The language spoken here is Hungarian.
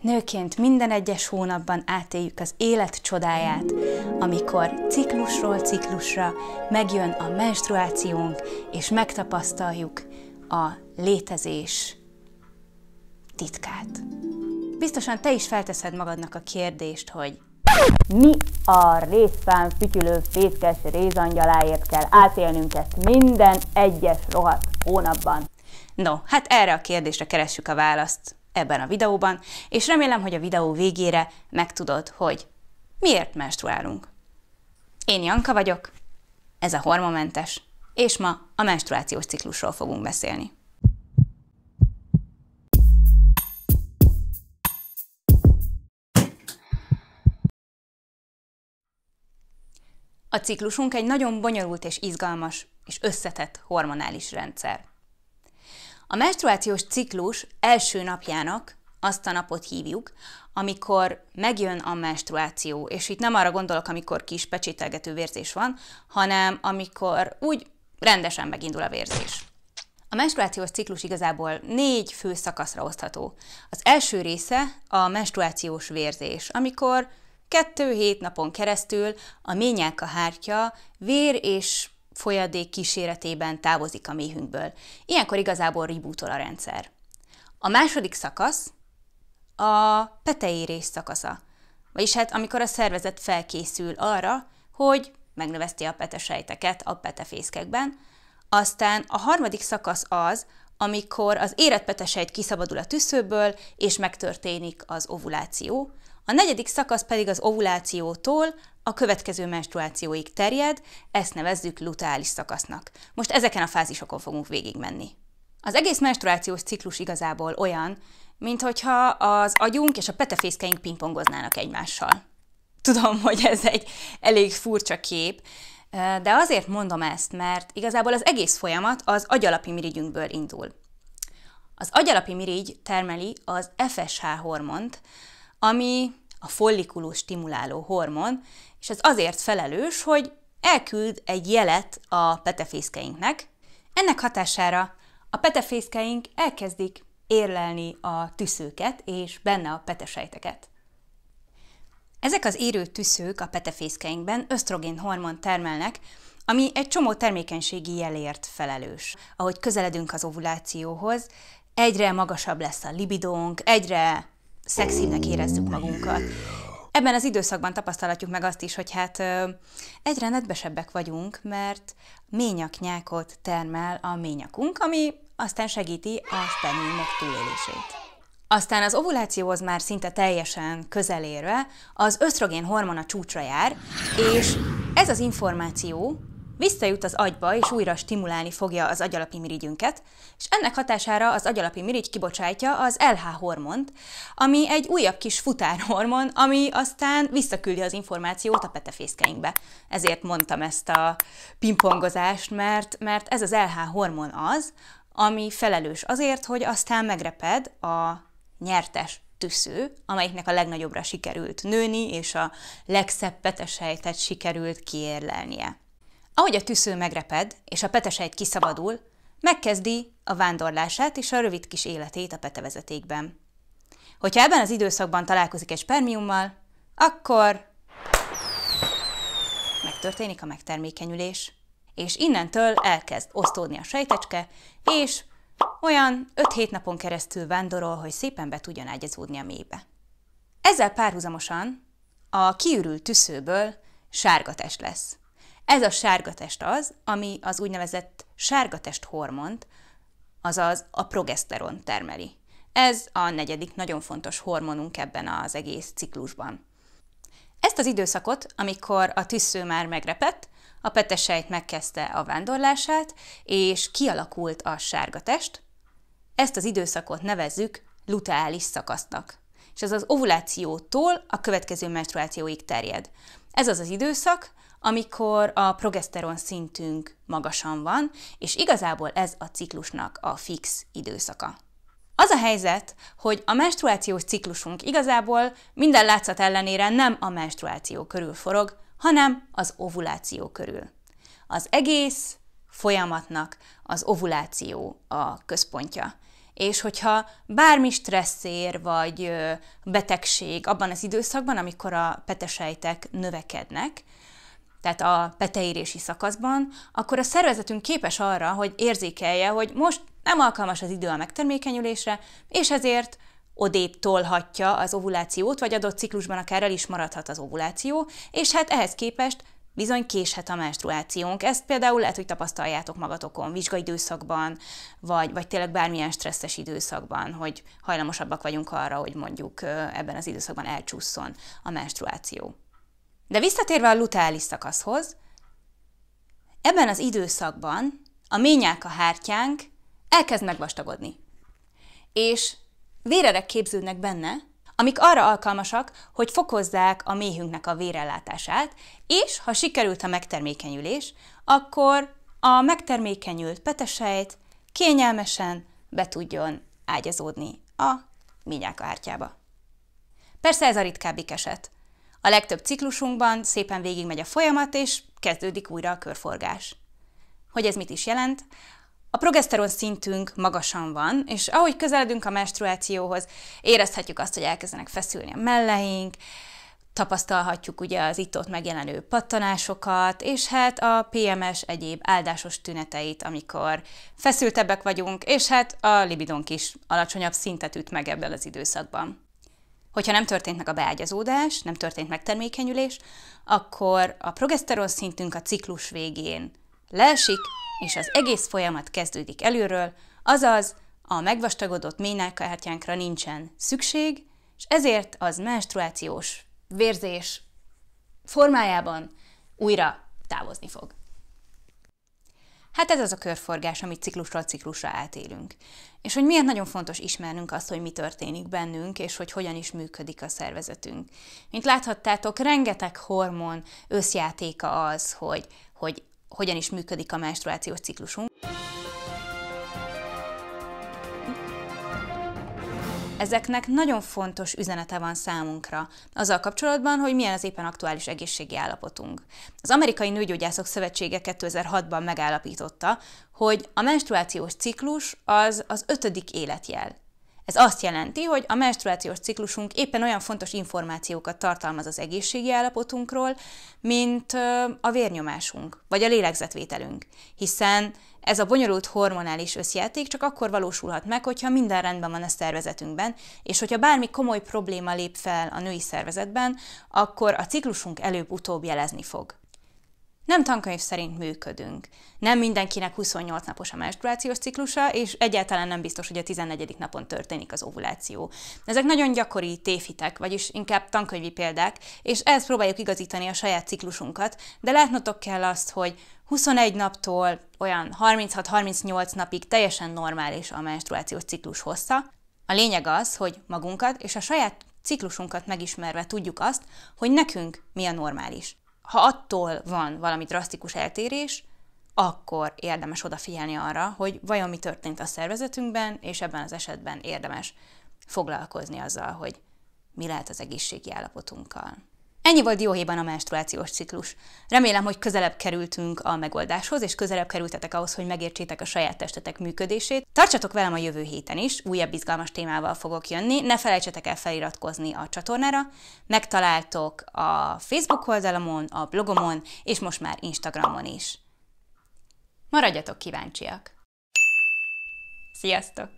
Nőként minden egyes hónapban átéljük az élet csodáját, amikor ciklusról ciklusra megjön a menstruációnk, és megtapasztaljuk a létezés titkát. Biztosan te is felteszed magadnak a kérdést, hogy mi a részfám fütyülő fészkes rézangyaláért kell átélnünk ezt minden egyes rohadt hónapban? No, hát erre a kérdésre keressük a választ ebben a videóban, és remélem, hogy a videó végére megtudod, hogy miért menstruálunk. Én Janka vagyok, ez a Hormomentes, és ma a menstruációs ciklusról fogunk beszélni. A ciklusunk egy nagyon bonyolult és izgalmas és összetett hormonális rendszer. A menstruációs ciklus első napjának azt a napot hívjuk, amikor megjön a menstruáció, és itt nem arra gondolok, amikor kis pecsételgető vérzés van, hanem amikor úgy rendesen megindul a vérzés. A menstruációs ciklus igazából négy fő szakaszra osztható. Az első része a menstruációs vérzés, amikor kettő hét napon keresztül a ményelka hártya vér és folyadék kíséretében távozik a méhünkből. Ilyenkor igazából rebootol a rendszer. A második szakasz a peteérés szakasza, vagyis hát amikor a szervezet felkészül arra, hogy megnöveszti a petesejteket a petefészkekben, aztán a harmadik szakasz az, amikor az érett petesejt kiszabadul a tüszőből, és megtörténik az ovuláció, a negyedik szakasz pedig az ovulációtól a következő menstruációig terjed, ezt nevezzük luteális szakasznak. Most ezeken a fázisokon fogunk végigmenni. Az egész menstruációs ciklus igazából olyan, mint hogyha az agyunk és a petefészkeink pingpongoznának egymással. Tudom, hogy ez egy elég furcsa kép, de azért mondom ezt, mert igazából az egész folyamat az agyalapi mirigyünkből indul. Az agyalapi mirigy termeli az FSH hormont, ami a follikulus stimuláló hormon, és ez azért felelős, hogy elküld egy jelet a petefészkeinknek. Ennek hatására a petefészkeink elkezdik érlelni a tüszőket és benne a petesejteket. Ezek az érő tüszők a petefészkeinkben ösztrogén hormon termelnek, ami egy csomó termékenységi jelért felelős. Ahogy közeledünk az ovulációhoz, egyre magasabb lesz a libidónk, egyre szexinek érezzük magunkat. Ebben az időszakban tapasztalhatjuk meg azt is, hogy hát egyre nedvesebbek vagyunk, mert ményaknyákot termel a ményakunk, ami aztán segíti a spermiumok túlélését. Aztán az ovulációhoz már szinte teljesen közelérve az ösztrogén hormona csúcsra jár, és ez az információ visszajut az agyba, és újra stimulálni fogja az agyalapi mirigyünket, és ennek hatására az agyalapi mirigy kibocsátja az LH hormont, ami egy újabb kis futárhormon, ami aztán visszaküldi az információt a petefészkeinkbe. Ezért mondtam ezt a pingpongozást, mert, mert ez az LH hormon az, ami felelős azért, hogy aztán megreped a nyertes tüsző, amelyiknek a legnagyobbra sikerült nőni, és a legszebb petesejtet sikerült kiérlelnie. Ahogy a tűző megreped, és a petesejt kiszabadul, megkezdi a vándorlását és a rövid kis életét a petevezetékben. Hogyha ebben az időszakban találkozik egy spermiummal, akkor megtörténik a megtermékenyülés. És innentől elkezd osztódni a sejtecske, és olyan 5-7 napon keresztül vándorol, hogy szépen be tudjon ágyazódni a mélybe. Ezzel párhuzamosan a kiürült tüszőből sárga test lesz. Ez a sárgatest az, ami az úgynevezett sárgatest hormont, azaz a progeszteron termeli. Ez a negyedik nagyon fontos hormonunk ebben az egész ciklusban. Ezt az időszakot, amikor a tüssző már megrepett, a petesejt megkezdte a vándorlását, és kialakult a sárgatest, ezt az időszakot nevezzük luteális szakasznak és ez az ovulációtól a következő menstruációig terjed. Ez az az időszak, amikor a progeszteron szintünk magasan van, és igazából ez a ciklusnak a fix időszaka. Az a helyzet, hogy a menstruációs ciklusunk igazából minden látszat ellenére nem a menstruáció körül forog, hanem az ovuláció körül. Az egész folyamatnak az ovuláció a központja és hogyha bármi stresszér vagy betegség abban az időszakban, amikor a petesejtek növekednek, tehát a peteérési szakaszban, akkor a szervezetünk képes arra, hogy érzékelje, hogy most nem alkalmas az idő a megtermékenyülésre, és ezért odébb tolhatja az ovulációt, vagy adott ciklusban akár el is maradhat az ovuláció, és hát ehhez képest bizony késhet a menstruációnk. Ezt például lehet, hogy tapasztaljátok magatokon vizsgaidőszakban, vagy, vagy tényleg bármilyen stresszes időszakban, hogy hajlamosabbak vagyunk arra, hogy mondjuk ebben az időszakban elcsúszson a menstruáció. De visszatérve a luteális szakaszhoz, ebben az időszakban a ményák a hártyánk elkezd megvastagodni. És vérerek képződnek benne, amik arra alkalmasak, hogy fokozzák a méhünknek a vérellátását, és ha sikerült a megtermékenyülés, akkor a megtermékenyült petesejt kényelmesen be tudjon ágyazódni a minyák ártyába. Persze ez a ritkábbik eset. A legtöbb ciklusunkban szépen végigmegy a folyamat, és kezdődik újra a körforgás. Hogy ez mit is jelent? A progeszteron szintünk magasan van, és ahogy közeledünk a menstruációhoz, érezhetjük azt, hogy elkezdenek feszülni a melleink, tapasztalhatjuk ugye az itt-ott megjelenő pattanásokat, és hát a PMS egyéb áldásos tüneteit, amikor feszültebbek vagyunk, és hát a libidónk is alacsonyabb szintet üt meg ebben az időszakban. Hogyha nem történt meg a beágyazódás, nem történt megtermékenyülés, akkor a progeszteron szintünk a ciklus végén leesik, és az egész folyamat kezdődik előről, azaz a megvastagodott ménekártyánkra nincsen szükség, és ezért az menstruációs vérzés formájában újra távozni fog. Hát ez az a körforgás, amit ciklusról ciklusra átélünk. És hogy miért nagyon fontos ismernünk azt, hogy mi történik bennünk, és hogy hogyan is működik a szervezetünk. Mint láthattátok, rengeteg hormon összjátéka az, hogy, hogy hogyan is működik a menstruációs ciklusunk. Ezeknek nagyon fontos üzenete van számunkra, azzal kapcsolatban, hogy milyen az éppen aktuális egészségi állapotunk. Az Amerikai Nőgyógyászok Szövetsége 2006-ban megállapította, hogy a menstruációs ciklus az az ötödik életjel, ez azt jelenti, hogy a menstruációs ciklusunk éppen olyan fontos információkat tartalmaz az egészségi állapotunkról, mint a vérnyomásunk, vagy a lélegzetvételünk, hiszen ez a bonyolult hormonális összjáték csak akkor valósulhat meg, hogyha minden rendben van a szervezetünkben, és hogyha bármi komoly probléma lép fel a női szervezetben, akkor a ciklusunk előbb-utóbb jelezni fog nem tankönyv szerint működünk. Nem mindenkinek 28 napos a menstruációs ciklusa, és egyáltalán nem biztos, hogy a 14. napon történik az ovuláció. Ezek nagyon gyakori tévhitek, vagyis inkább tankönyvi példák, és ezt próbáljuk igazítani a saját ciklusunkat, de látnotok kell azt, hogy 21 naptól olyan 36-38 napig teljesen normális a menstruációs ciklus hossza. A lényeg az, hogy magunkat és a saját ciklusunkat megismerve tudjuk azt, hogy nekünk mi a normális ha attól van valami drasztikus eltérés, akkor érdemes odafigyelni arra, hogy vajon mi történt a szervezetünkben, és ebben az esetben érdemes foglalkozni azzal, hogy mi lehet az egészségi állapotunkkal. Ennyi volt dióhéjban a menstruációs ciklus. Remélem, hogy közelebb kerültünk a megoldáshoz, és közelebb kerültetek ahhoz, hogy megértsétek a saját testetek működését. Tartsatok velem a jövő héten is, újabb izgalmas témával fogok jönni, ne felejtsetek el feliratkozni a csatornára, megtaláltok a Facebook oldalamon, a blogomon, és most már Instagramon is. Maradjatok kíváncsiak! Sziasztok!